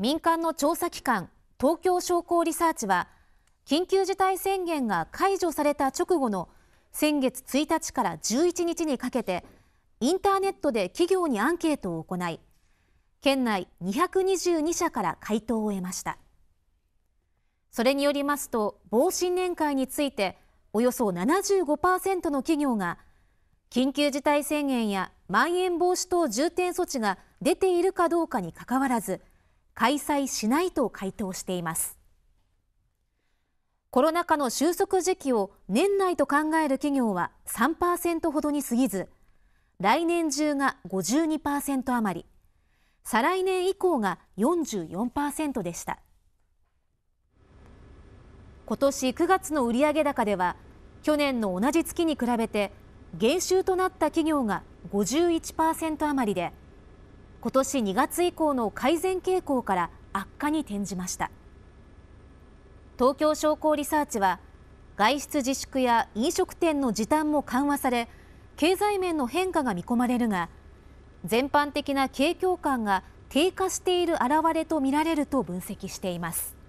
民間の調査機関東京商工リサーチは緊急事態宣言が解除された直後の先月1日から11日にかけてインターネットで企業にアンケートを行い県内222社から回答を得ましたそれによりますと防震年会についておよそ75%の企業が緊急事態宣言やまん延防止等重点措置が出ているかどうかにかかわらず開催しないと回答していますコロナ禍の収束時期を年内と考える企業は3%ほどに過ぎず来年中が52%余り再来年以降が44%でした今年9月の売上高では去年の同じ月に比べて減収となった企業が51%余りで今年2月以降の改善傾向から悪化に転じました東京商工リサーチは外出自粛や飲食店の時短も緩和され経済面の変化が見込まれるが全般的な景況感が低下している表れとみられると分析しています